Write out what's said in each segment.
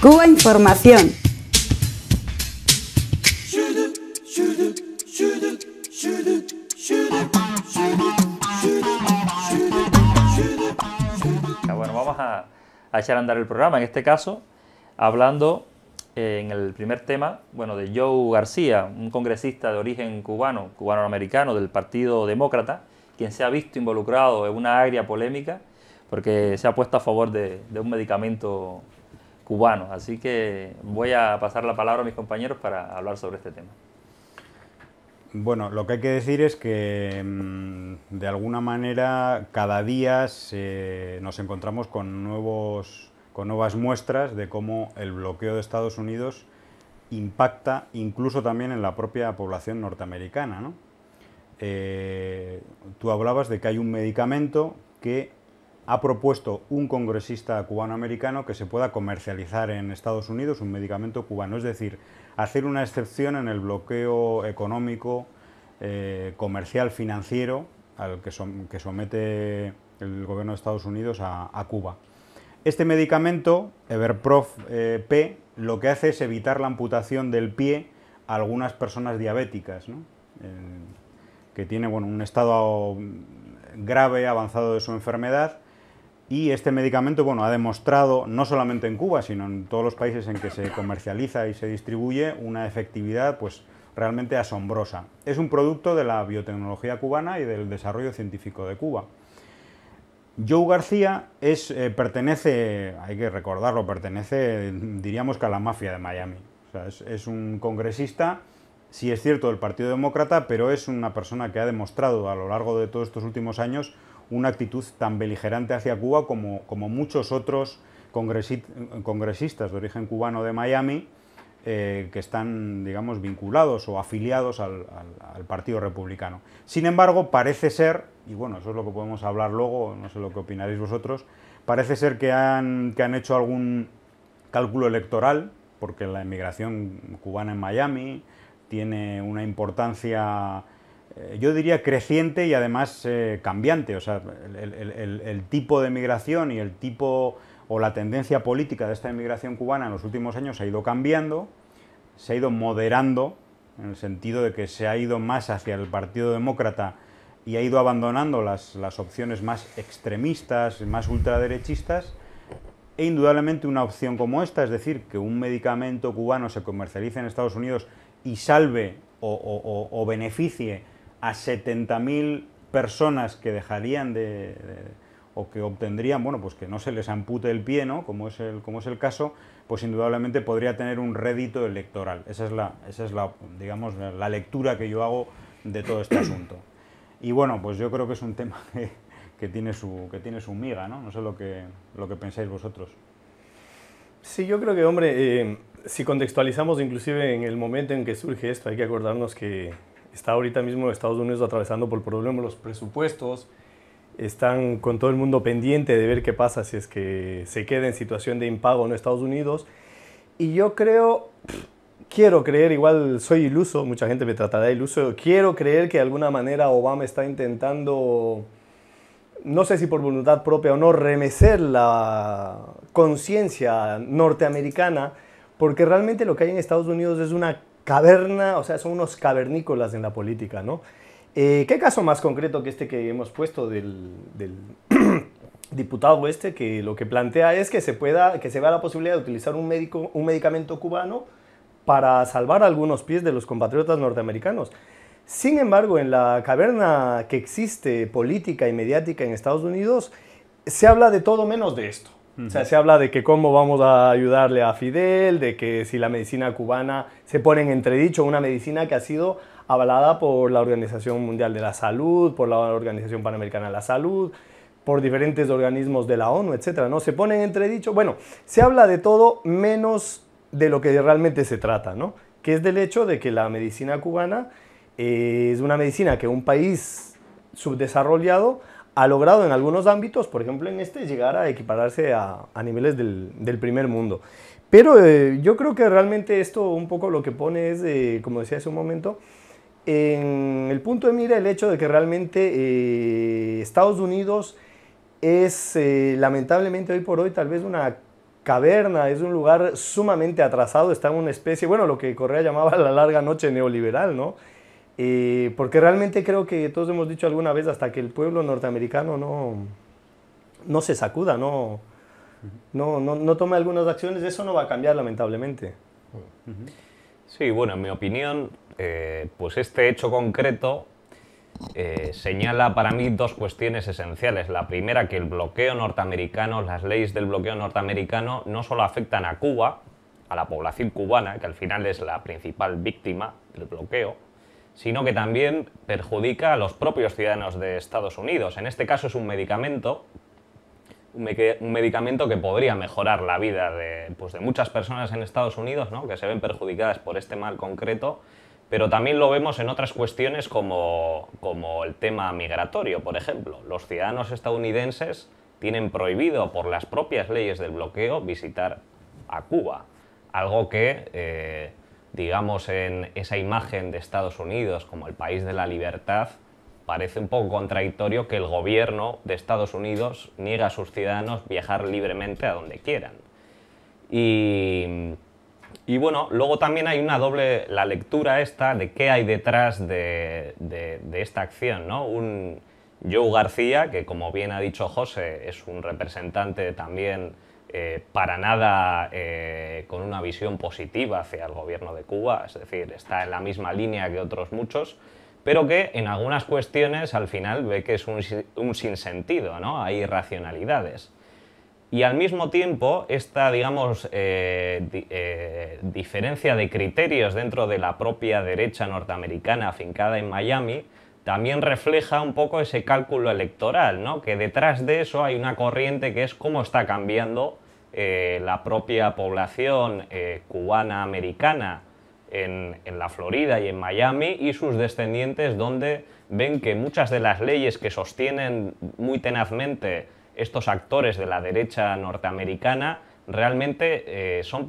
Cuba Información. Bueno, vamos a, echar a andar el programa. En este caso, hablando eh, en el primer tema, bueno, de Joe García, un congresista de origen cubano, cubano-americano del Partido Demócrata, quien se ha visto involucrado en una agria polémica porque se ha puesto a favor de, de un medicamento cubanos. Así que voy a pasar la palabra a mis compañeros para hablar sobre este tema. Bueno, lo que hay que decir es que mm, de alguna manera cada día nos encontramos con, nuevos, con nuevas muestras de cómo el bloqueo de Estados Unidos impacta incluso también en la propia población norteamericana. Eh, tú hablabas de que hay un medicamento que ha propuesto un congresista cubano-americano que se pueda comercializar en Estados Unidos un medicamento cubano, es decir, hacer una excepción en el bloqueo económico, eh, comercial, financiero al que, somete el gobierno de Estados Unidos a, Cuba. Este medicamento, Everprof eh, P, lo que hace es evitar la amputación del pie a algunas personas diabéticas, que tienen bueno, un estado grave, avanzado de su enfermedad, y este medicamento, bueno, ha demostrado, no solamente en Cuba, sino en todos los países en que se comercializa y se distribuye, una efectividad, pues, realmente asombrosa. Es un producto de la biotecnología cubana y del desarrollo científico de Cuba. Joe García es, eh, pertenece, hay que recordarlo, pertenece, diríamos que a la mafia de Miami. es, es, un congresista, sí es cierto, del Partido Demócrata, pero es una persona que ha demostrado a lo largo de todos estos últimos años una actitud tan beligerante hacia Cuba como, muchos otros congresistas de origen cubano de Miami eh, que están, digamos, vinculados o afiliados al, Partido Republicano. Sin embargo, parece ser, y bueno, eso es lo que podemos hablar luego, no sé lo que opinaréis vosotros, parece ser que han, que han hecho algún cálculo electoral, porque la inmigración cubana en Miami tiene una importancia eh, yo diría creciente y además eh, cambiante. O sea, el, tipo de migración y el tipo o la tendencia política de esta inmigración cubana en los últimos años ha ido cambiando, se ha ido moderando, en el sentido de que se ha ido más hacia el Partido Demócrata y ha ido abandonando las, las opciones más extremistas, más ultraderechistas, e indudablemente una opción como esta, es decir, que un medicamento cubano se comercialice en Estados Unidos y salve o, o beneficie a 70.000 personas que dejarían de, o que obtendrían, bueno, pues que no se les ampute el pie, ¿no? Como es el, como es el caso, pues indudablemente podría tener un rédito electoral. Esa es la, esa es la digamos, la lectura que yo hago de todo este asunto. Y bueno, pues yo creo que es un tema que, que tiene, su, que tiene su miga, ¿no? No sé lo que, lo que pensáis vosotros. Sí, yo creo que, hombre, eh, si contextualizamos inclusive en el momento en que surge esto, hay que acordarnos que Está ahorita mismo Estados Unidos atravesando por problemas los presupuestos. Están con todo el mundo pendiente de ver qué pasa si es que se queda en situación de impago en Estados Unidos. Y yo creo, quiero creer, igual soy iluso, mucha gente me tratará de iluso, quiero creer que de alguna manera Obama está intentando, no sé si por voluntad propia o no, remecer la conciencia norteamericana, porque realmente lo que hay en Estados Unidos es una caverna, o sea, son unos cavernícolas en la política, ¿no? Eh, ¿Qué caso más concreto que este que hemos puesto del, del diputado este que lo que plantea es que se pueda, que se vea la posibilidad de utilizar un, médico, un medicamento cubano para salvar algunos pies de los compatriotas norteamericanos? Sin embargo, en la caverna que existe política y mediática en Estados Unidos, se habla de todo menos de esto. O sea, se habla de que cómo vamos a ayudarle a Fidel, de que si la medicina cubana se pone en entredicho, una medicina que ha sido avalada por la Organización Mundial de la Salud, por la Organización Panamericana de la Salud, por diferentes organismos de la ONU, etc. ¿no? Se pone en entredicho, bueno, se habla de todo menos de lo que realmente se trata, Que es del hecho de que la medicina cubana eh, es una medicina que un país subdesarrollado ha logrado en algunos ámbitos, por ejemplo en este, llegar a equipararse a, niveles del, primer mundo. Pero eh, yo creo que realmente esto un poco lo que pone es, eh, como decía hace un momento, en el punto de mira el hecho de que realmente eh, Estados Unidos es lamentablemente hoy por hoy tal vez una caverna, es un lugar sumamente atrasado, está en una especie, bueno, lo que Correa llamaba la larga noche neoliberal, ¿no? Eh, porque realmente creo que todos hemos dicho alguna vez, hasta que el pueblo norteamericano no, no se sacuda, no, no, no, tome algunas acciones, eso no va a cambiar lamentablemente. Sí, bueno, en mi opinión, eh, pues este hecho concreto eh, señala para mí dos cuestiones esenciales. La primera, que el bloqueo norteamericano, las leyes del bloqueo norteamericano no solo afectan a Cuba, a la población cubana, que al final es la principal víctima del bloqueo, sino que también perjudica a los propios ciudadanos de Estados Unidos. En este caso es un medicamento, un, medicamento que podría mejorar la vida pues, de, muchas personas en Estados Unidos, ¿no? que se ven perjudicadas por este mal concreto, pero también lo vemos en otras cuestiones como, como el tema migratorio, por ejemplo. Los ciudadanos estadounidenses tienen prohibido por las propias leyes del bloqueo visitar a Cuba, algo que... Eh, digamos, en esa imagen de Estados Unidos como el país de la libertad, parece un poco contradictorio que el gobierno de Estados Unidos niegue a sus ciudadanos viajar libremente a donde quieran. Y, bueno, luego también hay una doble, la lectura esta de qué hay detrás de, de esta acción, ¿no? Un Joe García, que como bien ha dicho José, es un representante también eh, para nada eh, con una visión positiva hacia el gobierno de Cuba, es decir, está en la misma línea que otros muchos, pero que en algunas cuestiones al final ve que es un, sinsentido, ¿no? hay irracionalidades. Y al mismo tiempo, esta, digamos, eh, diferencia de criterios dentro de la propia derecha norteamericana afincada en Miami, también refleja un poco ese cálculo electoral, Que detrás de eso hay una corriente que es cómo está cambiando eh, la propia población eh, cubana-americana en, la Florida y en Miami y sus descendientes donde ven que muchas de las leyes que sostienen muy tenazmente estos actores de la derecha norteamericana realmente eh, son,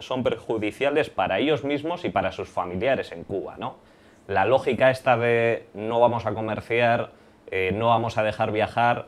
son, perjudiciales para ellos mismos y para sus familiares en Cuba. ¿no? La lógica esta de no vamos a comerciar, no vamos a dejar viajar,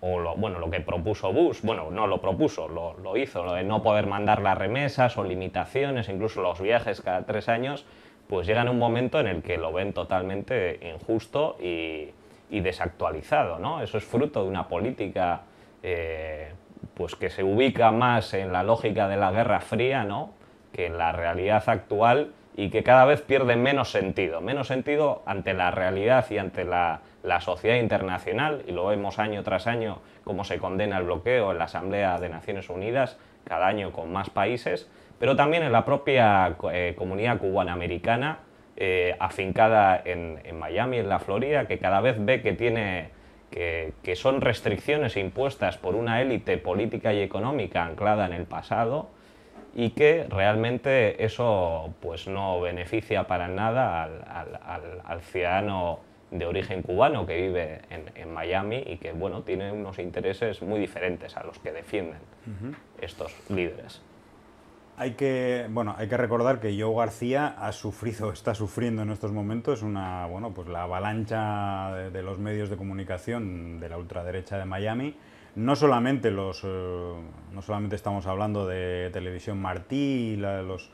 o lo, bueno, lo que propuso Bush, bueno, no lo propuso, lo, hizo, lo de no poder mandar las remesas o limitaciones, incluso los viajes cada tres años, pues llegan un momento en el que lo ven totalmente injusto y, desactualizado, ¿no? Eso es fruto de una política eh, pues que se ubica más en la lógica de la Guerra Fría, ¿no? que en la realidad actual y que cada vez pierde menos sentido, menos sentido ante la realidad y ante la, sociedad internacional, y lo vemos año tras año como se condena el bloqueo en la Asamblea de Naciones Unidas, cada año con más países, pero también en la propia eh, comunidad cubana eh, afincada en, Miami, en la Florida, que cada vez ve que tiene... que son restricciones impuestas por una élite política y económica anclada en el pasado, y que realmente eso pues no beneficia para nada al, ciudadano de origen cubano que vive en, Miami y que bueno tiene unos intereses muy diferentes a los que defienden estos líderes. Hay que, bueno, hay que recordar que Joe García ha sufrido, está sufriendo en estos momentos una, bueno, pues la avalancha de los medios de comunicación de la ultraderecha de Miami no solamente, los, eh, no solamente estamos hablando de Televisión Martí, los,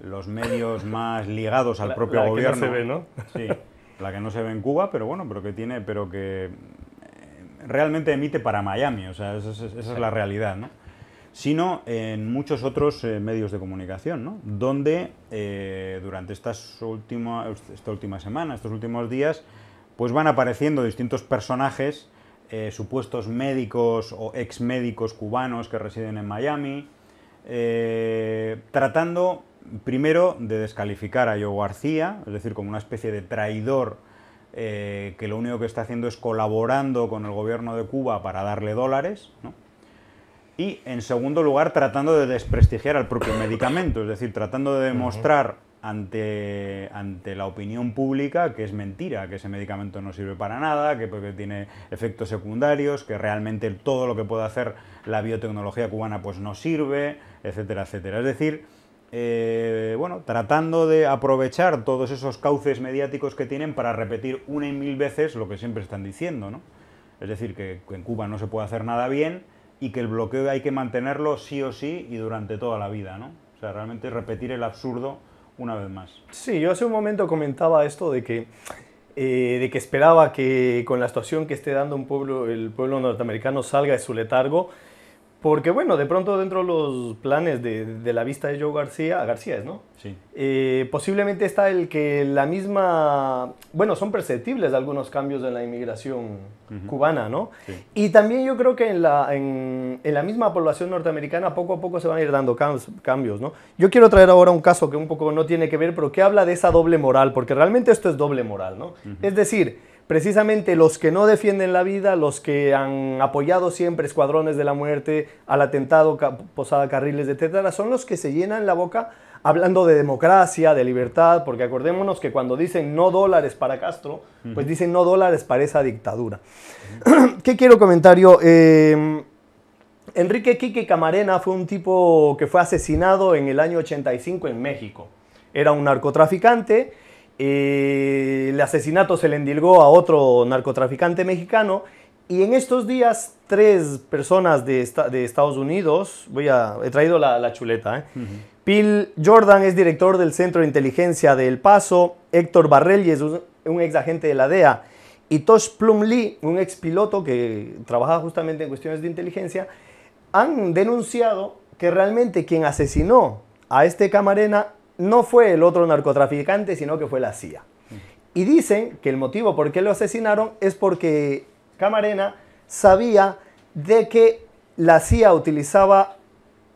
los medios más ligados al propio la gobierno. Que no se ve, ¿no? Sí, la que no se ve en Cuba, pero bueno, pero que tiene, pero que eh, realmente emite para Miami, o sea, esa, es la realidad, ¿no? Sino en muchos otros eh, medios de comunicación, ¿no? Donde durante estas esta última semana, estos últimos días, pues van apareciendo distintos personajes eh, supuestos médicos o ex médicos cubanos que residen en Miami, eh, tratando primero de descalificar a Joe García, es decir, como una especie de traidor eh, que lo único que está haciendo es colaborando con el gobierno de Cuba para darle dólares, y en segundo lugar tratando de desprestigiar al propio medicamento, es decir, tratando de demostrar ante, ante la opinión pública que es mentira, que ese medicamento no sirve para nada, que porque tiene efectos secundarios, que realmente todo lo que puede hacer la biotecnología cubana pues no sirve, etcétera, etcétera. Es decir, eh, bueno, tratando de aprovechar todos esos cauces mediáticos que tienen para repetir una y mil veces lo que siempre están diciendo, ¿no? Es decir, que en Cuba no se puede hacer nada bien y que el bloqueo hay que mantenerlo sí o sí y durante toda la vida, ¿no? O sea, realmente repetir el absurdo una vez más. Sí, yo hace un momento comentaba esto de que, eh, de que esperaba que con la situación que esté dando un pueblo, el pueblo norteamericano salga de su letargo porque bueno, de pronto dentro de los planes de, la vista de Joe García, García es, ¿no? Sí. Eh, posiblemente está el que la misma, bueno, son perceptibles algunos cambios en la inmigración cubana, ¿no? Y también yo creo que en la, en, la, misma población norteamericana poco a poco se van a ir dando cambios, ¿no? Yo quiero traer ahora un caso que un poco no tiene que ver, pero que habla de esa doble moral, porque realmente esto es doble moral, ¿no? Es decir, precisamente los que no defienden la vida, los que han apoyado siempre escuadrones de la muerte, al atentado Posada Carriles, etcétera, son los que se llenan la boca hablando de democracia, de libertad, porque acordémonos que cuando dicen no dólares para Castro, pues dicen no dólares para esa dictadura. ¿Qué quiero comentario? Em, Enrique Quique Camarena fue un tipo que fue asesinado en el año 85 en México. Era un narcotraficante el asesinato se le endilgó a otro narcotraficante mexicano y en estos días tres personas de, Estados Unidos, voy a, he traído la, chuleta, ¿eh? Jordan es director del Centro de Inteligencia de El Paso, Héctor Barrelli es un, un ex agente de la DEA y Tosh Plum Lee, un ex piloto que trabaja justamente en cuestiones de inteligencia, han denunciado que realmente quien asesinó a este camarena no fue el otro narcotraficante, sino que fue la CIA. Y dicen que el motivo por qué lo asesinaron es porque Camarena sabía de que la CIA utilizaba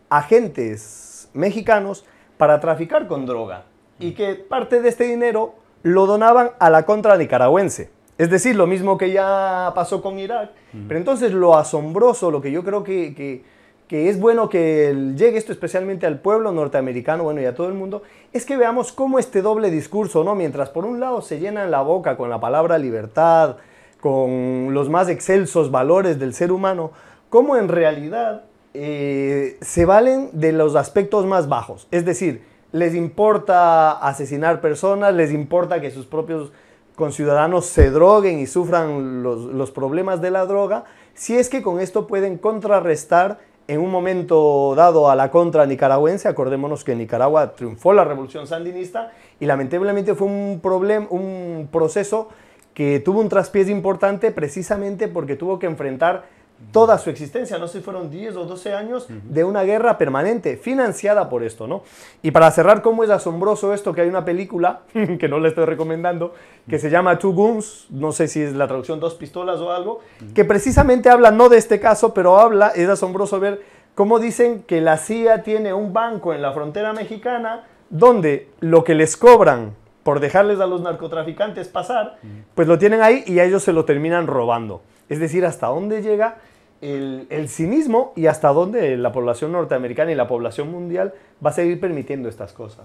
agentes mexicanos para traficar con droga y que parte de este dinero lo donaban a la contra nicaragüense. Es decir, lo mismo que ya pasó con Irak. Pero entonces lo asombroso, lo que yo creo que, que que es bueno que llegue esto especialmente al pueblo norteamericano, bueno, y a todo el mundo, es que veamos cómo este doble discurso, ¿no? Mientras por un lado se llenan la boca con la palabra libertad, con los más excelsos valores del ser humano, cómo en realidad eh, se valen de los aspectos más bajos. Es decir, les importa asesinar personas, les importa que sus propios conciudadanos se droguen y sufran los, los problemas de la droga, si es que con esto pueden contrarrestar en un momento dado a la contra nicaragüense, acordémonos que en Nicaragua triunfó la revolución sandinista y lamentablemente fue un, problema, un proceso que tuvo un traspiés importante precisamente porque tuvo que enfrentar toda su existencia, no sé si fueron 10 o 12 años de una guerra permanente, financiada por esto, ¿no? Y para cerrar, ¿cómo es asombroso esto que hay una película, que no le estoy recomendando, que se llama Two Guns, no sé si es la traducción dos pistolas o algo, que precisamente habla no de este caso, pero habla, es asombroso ver cómo dicen que la CIA tiene un banco en la frontera mexicana donde lo que les cobran por dejarles a los narcotraficantes pasar, pues lo tienen ahí y a ellos se lo terminan robando. Es decir, hasta dónde llega el, cinismo y hasta dónde la población norteamericana y la población mundial va a seguir permitiendo estas cosas.